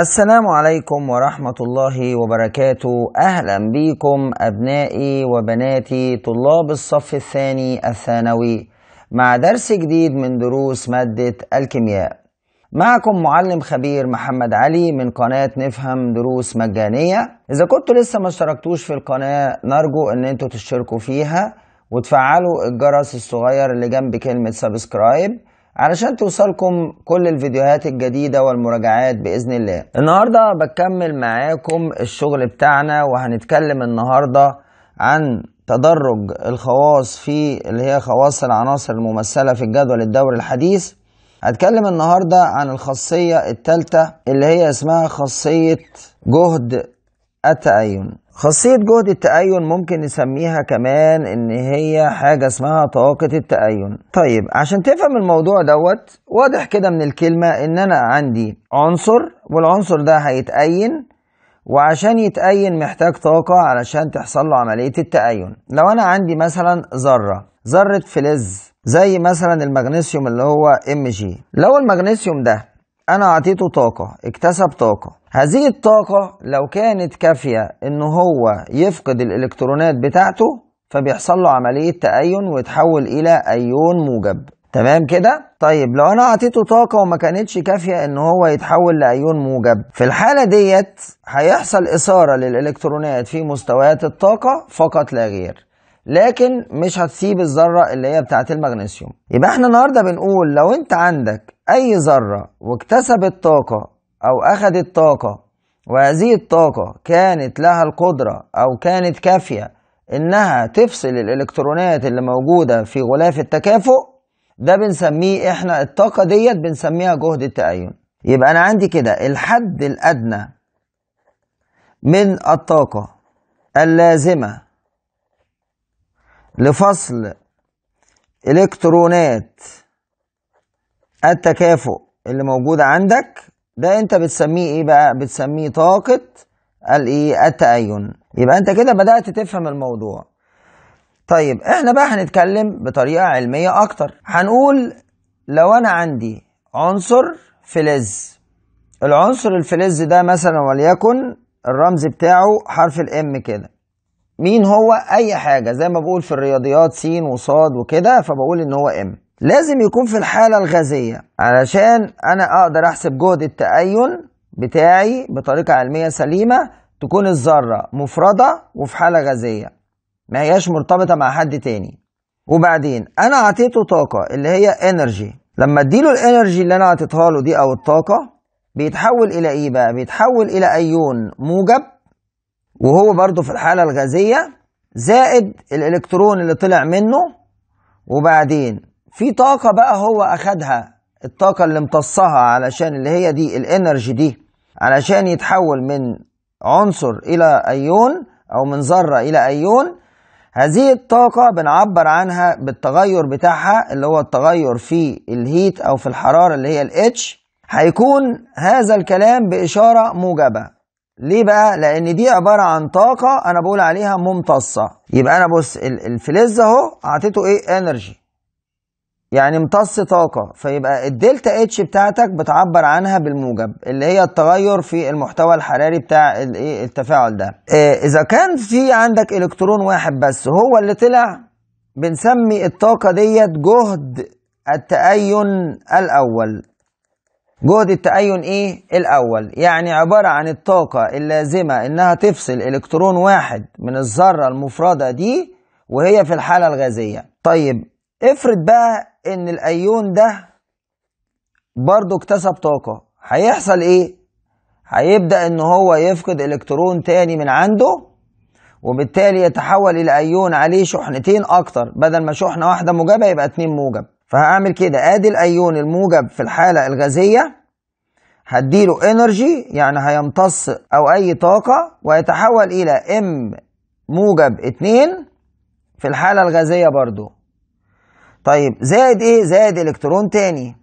السلام عليكم ورحمة الله وبركاته أهلا بكم أبنائي وبناتي طلاب الصف الثاني الثانوي مع درس جديد من دروس مادة الكيمياء معكم معلم خبير محمد علي من قناة نفهم دروس مجانية إذا كنتوا لسه ما اشتركتوش في القناة نرجو أن انتوا تشتركوا فيها وتفعلوا الجرس الصغير اللي جنب كلمة سبسكرايب علشان توصلكم كل الفيديوهات الجديدة والمراجعات بإذن الله النهاردة بكمل معاكم الشغل بتاعنا وهنتكلم النهاردة عن تدرج الخواص في اللي هي خواص العناصر الممثلة في الجدول الدوري الحديث هتكلم النهاردة عن الخاصية الثالثة اللي هي اسمها خاصية جهد التأين خاصية جهد التأين ممكن نسميها كمان إن هي حاجة اسمها طاقة التأين طيب عشان تفهم الموضوع دوت واضح كده من الكلمة إن أنا عندي عنصر والعنصر ده هيتأين وعشان يتأين محتاج طاقة علشان تحصل له عملية التأين لو أنا عندي مثلا ذرة ذرة فلز زي مثلا المغنيسيوم اللي هو ام جي لو المغنيسيوم ده انا اعطيته طاقة اكتسب طاقة هذه الطاقة لو كانت كافية ان هو يفقد الالكترونات بتاعته فبيحصل له عملية تأين ويتحول الى ايون موجب تمام كده طيب لو انا اعطيته طاقه وما كانتش كافيه ان هو يتحول لايون موجب في الحاله ديت هيحصل اثاره للالكترونات في مستويات الطاقه فقط لا غير لكن مش هتسيب الذرة اللي هي بتاعت المغنيسيوم يبقى احنا النهاردة بنقول لو انت عندك اي ذرة واكتسبت طاقة او اخدت طاقة وهذه الطاقة كانت لها القدرة او كانت كافية انها تفصل الالكترونات اللي موجودة في غلاف التكافؤ ده بنسميه احنا الطاقة ديت بنسميها جهد التأين يبقى انا عندي كده الحد الادنى من الطاقة اللازمة لفصل الكترونات التكافؤ اللي موجودة عندك ده انت بتسميه ايه بقى بتسميه طاقة الايه التأين يبقى انت كده بدأت تفهم الموضوع طيب احنا بقى هنتكلم بطريقة علمية اكتر هنقول لو انا عندي عنصر فلز العنصر الفلز ده مثلا وليكن الرمز بتاعه حرف الام كده مين هو اي حاجه زي ما بقول في الرياضيات س وصاد وكده فبقول ان هو ام لازم يكون في الحاله الغازيه علشان انا اقدر احسب جهد التأين بتاعي بطريقه علميه سليمه تكون الذره مفرده وفي حاله غازيه ما هياش مرتبطه مع حد تاني وبعدين انا اعطيته طاقه اللي هي انرجي لما اديله الانرجي اللي انا اعطيتها له دي او الطاقه بيتحول الى ايه بقى بيتحول الى ايون موجب وهو برضو في الحالة الغازية زائد الإلكترون اللي طلع منه وبعدين في طاقة بقى هو أخدها الطاقة اللي امتصها علشان اللي هي دي الانرجي دي علشان يتحول من عنصر إلى أيون أو من ذرة إلى أيون هذه الطاقة بنعبر عنها بالتغير بتاعها اللي هو التغير في الهيت أو في الحرارة اللي هي الاتش هيكون هذا الكلام بإشارة موجبة ليه بقى؟ لأن دي عبارة عن طاقة أنا بقول عليها ممتصة يبقى أنا بص الفلز أهو أعطيته إيه؟ إنرجي يعني امتص طاقة فيبقى الدلتا اتش بتاعتك بتعبر عنها بالموجب اللي هي التغير في المحتوى الحراري بتاع الإيه؟ التفاعل ده آه، إذا كان في عندك إلكترون واحد بس هو اللي طلع بنسمي الطاقة ديت جهد التأين الأول جهد التأين إيه؟ الأول يعني عبارة عن الطاقة اللازمة إنها تفصل إلكترون واحد من الذرة المفردة دي وهي في الحالة الغازية طيب افرض بقى إن الأيون ده برضه اكتسب طاقة هيحصل إيه؟ هيبدأ إن هو يفقد إلكترون تاني من عنده وبالتالي يتحول إلى أيون عليه شحنتين أكتر بدل ما شحنة واحدة موجبة يبقى اتنين موجب فهعمل كده ادي الايون الموجب في الحالة الغازية هديله انرجي يعني هيمتص او اي طاقة ويتحول الى ام موجب 2 في الحالة الغازية برضو طيب زائد ايه زائد الكترون تاني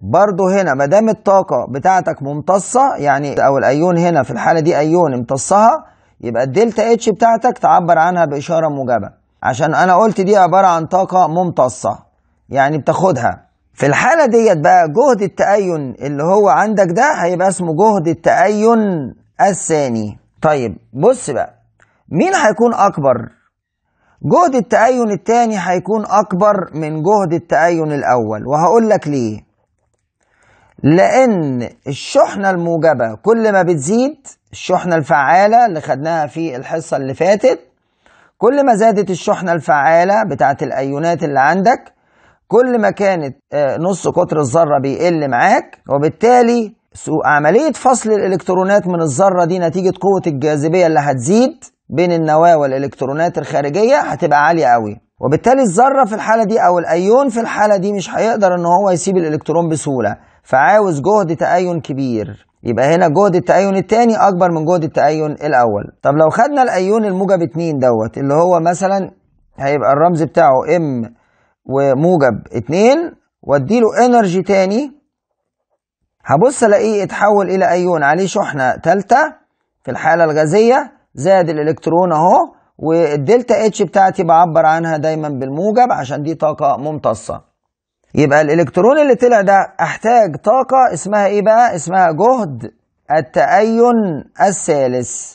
برضو هنا ما دام الطاقة بتاعتك ممتصة يعني او الايون هنا في الحالة دي ايون امتصها يبقى الدلتا اتش بتاعتك تعبر عنها باشارة موجبة عشان انا قلت دي عبارة عن طاقة ممتصة يعني بتاخدها في الحالة ديت بقى جهد التأين اللي هو عندك ده هيبقى اسمه جهد التأين الثاني طيب بص بقى مين هيكون أكبر جهد التأين الثاني هيكون أكبر من جهد التأين الأول وهقول لك ليه لأن الشحنة الموجبة كل ما بتزيد الشحنة الفعالة اللي خدناها في الحصة اللي فاتت كل ما زادت الشحنة الفعالة بتاعت الأيونات اللي عندك كل ما كانت آه، نص قطر الذره بيقل معاك وبالتالي عمليه فصل الالكترونات من الذره دي نتيجه قوه الجاذبيه اللي هتزيد بين النواه والالكترونات الخارجيه هتبقى عاليه قوي وبالتالي الذره في الحاله دي او الايون في الحاله دي مش هيقدر ان هو يسيب الالكترون بسهوله فعاوز جهد تأين كبير يبقى هنا جهد التأين الثاني أكبر من جهد التأين الأول طب لو خدنا الأيون الموجب 2 دوت اللي هو مثلا هيبقى الرمز بتاعه ام وموجب اتنين واديله انرجي تاني هبص الاقيه اتحول الى ايون عليه شحنه ثالثه في الحاله الغازيه زاد الالكترون اهو والدلتا اتش بتاعتي بعبر عنها دايما بالموجب عشان دي طاقه ممتصه يبقى الالكترون اللي طلع ده احتاج طاقه اسمها ايه بقى اسمها جهد التأين الثالث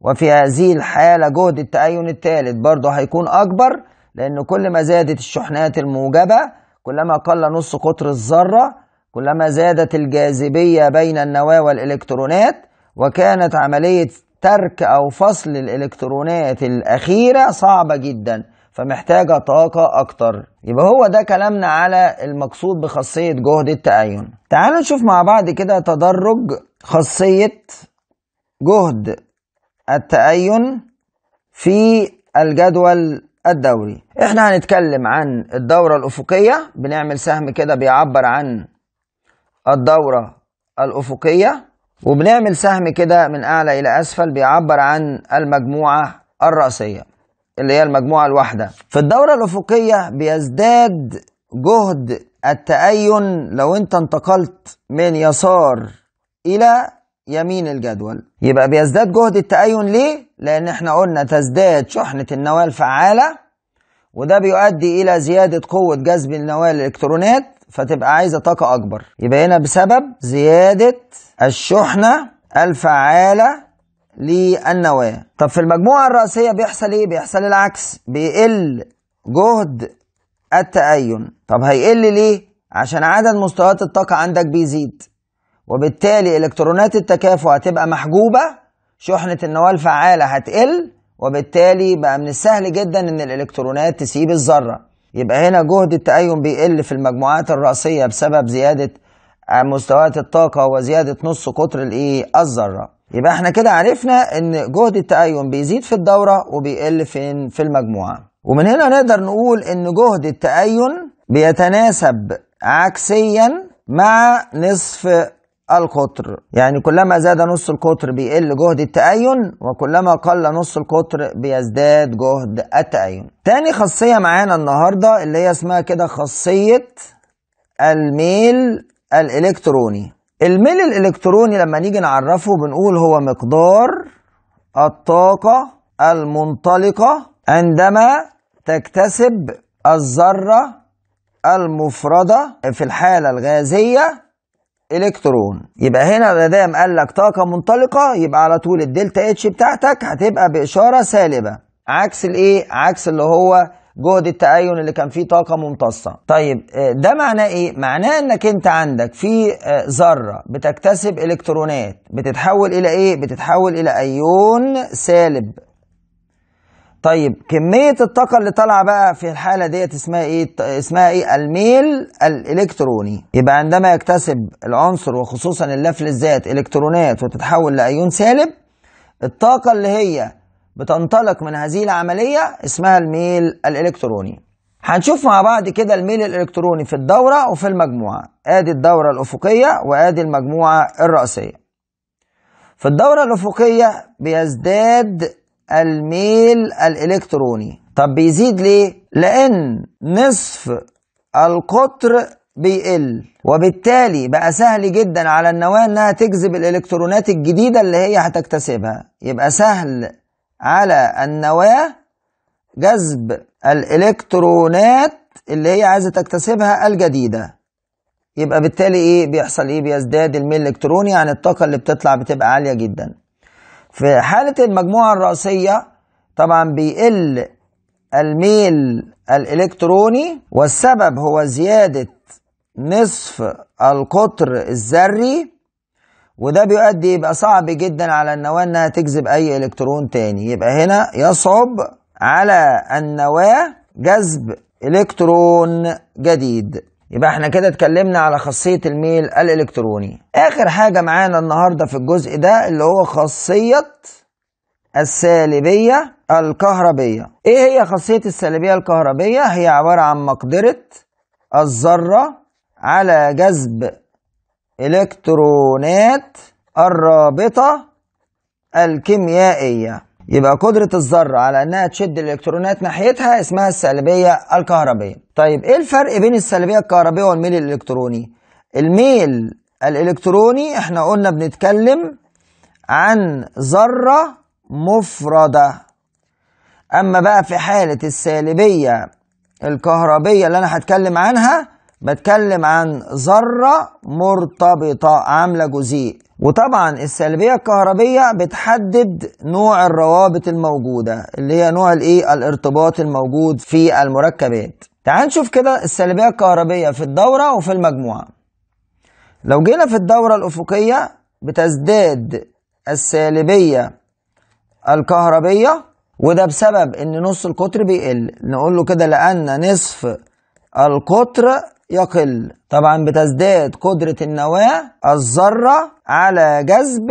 وفي هذه الحالة جهد التأين الثالث برضه هيكون أكبر لأن كل ما زادت الشحنات الموجبة كلما قل نص قطر الذرة كلما زادت الجاذبية بين النواة والإلكترونات وكانت عملية ترك أو فصل الإلكترونات الأخيرة صعبة جدا فمحتاجة طاقة أكتر يبقى هو ده كلامنا على المقصود بخاصية جهد التأين تعالوا نشوف مع بعض كده تدرج خاصية جهد التأين في الجدول الدوري احنا هنتكلم عن الدورة الأفقية بنعمل سهم كده بيعبر عن الدورة الأفقية وبنعمل سهم كده من أعلى إلى أسفل بيعبر عن المجموعة الرأسية اللي هي المجموعة الواحدة في الدورة الأفقية بيزداد جهد التأين لو أنت انتقلت من يسار إلى يمين الجدول يبقى بيزداد جهد التأين ليه؟ لأن احنا قلنا تزداد شحنة النواة الفعالة وده بيؤدي إلى زيادة قوة جذب النواة الإلكترونات فتبقى عايزة طاقة أكبر يبقى هنا بسبب زيادة الشحنة الفعالة للنواة طب في المجموعة الرأسية بيحصل إيه؟ بيحصل العكس بيقل جهد التأين طب هيقل ليه؟ عشان عدد مستويات الطاقة عندك بيزيد وبالتالي الكترونات التكافؤ هتبقى محجوبه شحنه النواه الفعاله هتقل وبالتالي بقى من السهل جدا ان الالكترونات تسيب الذره يبقى هنا جهد التأيم بيقل في المجموعات الرأسية بسبب زيادة مستويات الطاقة وزيادة نص قطر الايه الذرة يبقى احنا كده عرفنا ان جهد التأيم بيزيد في الدورة وبيقل فين في المجموعة ومن هنا نقدر نقول ان جهد التأين بيتناسب عكسيا مع نصف القطر يعني كلما زاد نص القطر بيقل جهد التأين وكلما قل نص القطر بيزداد جهد التأين تاني خاصية معانا النهاردة اللي هي اسمها كده خاصية الميل الإلكتروني الميل الإلكتروني لما نيجي نعرفه بنقول هو مقدار الطاقة المنطلقة عندما تكتسب الذرة المفردة في الحالة الغازية الكترون يبقى هنا ما دام قال لك طاقه منطلقه يبقى على طول الدلتا اتش بتاعتك هتبقى باشاره سالبه عكس الايه عكس اللي هو جهد التأين اللي كان فيه طاقة ممتصة طيب آه، ده معناه ايه؟ معناه انك انت عندك في آه، ذرة بتكتسب الكترونات بتتحول الى ايه؟ بتتحول الى ايون سالب طيب كميه الطاقه اللي طالعه بقى في الحاله ديت اسمها ايه اسمها ايه الميل الالكتروني يبقى عندما يكتسب العنصر وخصوصا اللف للذات الكترونات وتتحول لايون سالب الطاقه اللي هي بتنطلق من هذه العمليه اسمها الميل الالكتروني هنشوف مع بعض كده الميل الالكتروني في الدوره وفي المجموعه ادي الدوره الافقيه وادي المجموعه الراسيه في الدوره الافقيه بيزداد الميل الإلكتروني طب بيزيد ليه؟ لأن نصف القطر بيقل وبالتالي بقى سهل جدا على النواة انها تجذب الالكترونات الجديدة اللي هي هتكتسبها يبقى سهل على النواة جذب الالكترونات اللي هي عايزة تكتسبها الجديدة يبقى بالتالي ايه بيحصل ايه بيزداد الميل الالكتروني عن يعني الطاقة اللي بتطلع بتبقى عالية جدا في حالة المجموعة الرأسية طبعا بيقل الميل الإلكتروني والسبب هو زيادة نصف القطر الذري وده بيؤدي يبقى صعب جدا على النواة انها تجذب اي الكترون تاني يبقى هنا يصعب على النواة جذب الكترون جديد يبقى احنا كده اتكلمنا على خاصية الميل الالكتروني اخر حاجة معانا النهاردة في الجزء ده اللي هو خاصية السالبية الكهربية ايه هي خاصية السالبية الكهربية هي عبارة عن مقدرة الذرة على جذب الكترونات الرابطة الكيميائية يبقى قدرة الذرة على إنها تشد الإلكترونات ناحيتها اسمها السلبية الكهربية. طيب إيه الفرق بين السلبية الكهربية والميل الإلكتروني؟ الميل الإلكتروني إحنا قلنا بنتكلم عن ذرة مفردة. أما بقى في حالة السالبية الكهربية اللي أنا هتكلم عنها بتكلم عن ذرة مرتبطة عاملة جزيء. وطبعا السلبية الكهربية بتحدد نوع الروابط الموجودة اللي هي نوع الايه الارتباط الموجود في المركبات تعال نشوف كده السلبية الكهربية في الدورة وفي المجموعة لو جينا في الدورة الأفقية بتزداد السالبية الكهربية وده بسبب ان نص القطر بيقل نقول له كده لأن نصف القطر يقل طبعا بتزداد قدرة النواة الذرة على جذب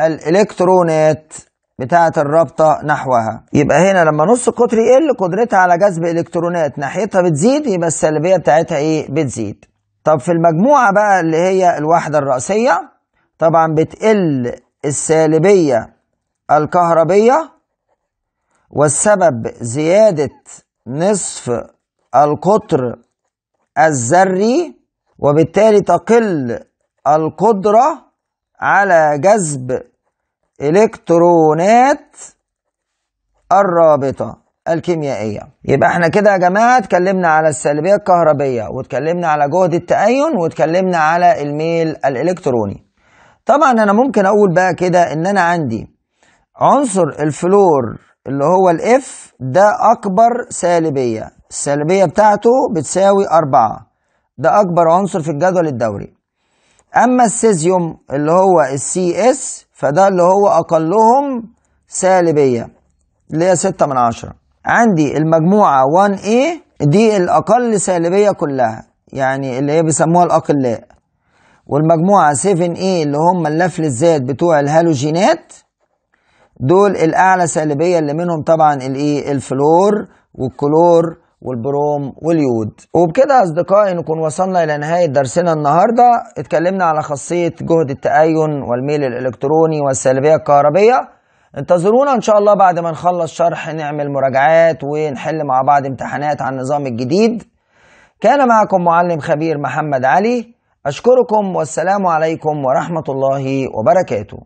الإلكترونات بتاعة الرابطة نحوها يبقى هنا لما نص القطر يقل قدرتها على جذب إلكترونات ناحيتها بتزيد يبقى السلبية بتاعتها إيه بتزيد طب في المجموعة بقى اللي هي الوحدة الرأسية طبعا بتقل السالبية الكهربية والسبب زيادة نصف القطر الذري وبالتالي تقل القدرة على جذب إلكترونات الرابطة الكيميائية يبقى احنا كده يا جماعة اتكلمنا على السلبية الكهربية واتكلمنا على جهد التأين واتكلمنا على الميل الإلكتروني طبعا انا ممكن اقول بقى كده ان انا عندي عنصر الفلور اللي هو الاف ده اكبر سالبية السلبية بتاعته بتساوي أربعة ده أكبر عنصر في الجدول الدوري أما السيزيوم اللي هو السي اس فده اللي هو أقلهم سالبية اللي هي ستة من عشرة عندي المجموعة 1A إيه، دي الأقل سالبية كلها يعني اللي هي بيسموها الأقلاء والمجموعة 7A إيه، اللي هم اللف للذات بتوع الهالوجينات دول الأعلى سالبية اللي منهم طبعا الإيه الفلور والكلور والبروم واليود وبكده أصدقائي نكون وصلنا إلى نهاية درسنا النهاردة اتكلمنا على خاصية جهد التأين والميل الإلكتروني والسلبية الكهربية انتظرونا إن شاء الله بعد ما نخلص شرح نعمل مراجعات ونحل مع بعض امتحانات عن النظام الجديد كان معكم معلم خبير محمد علي أشكركم والسلام عليكم ورحمة الله وبركاته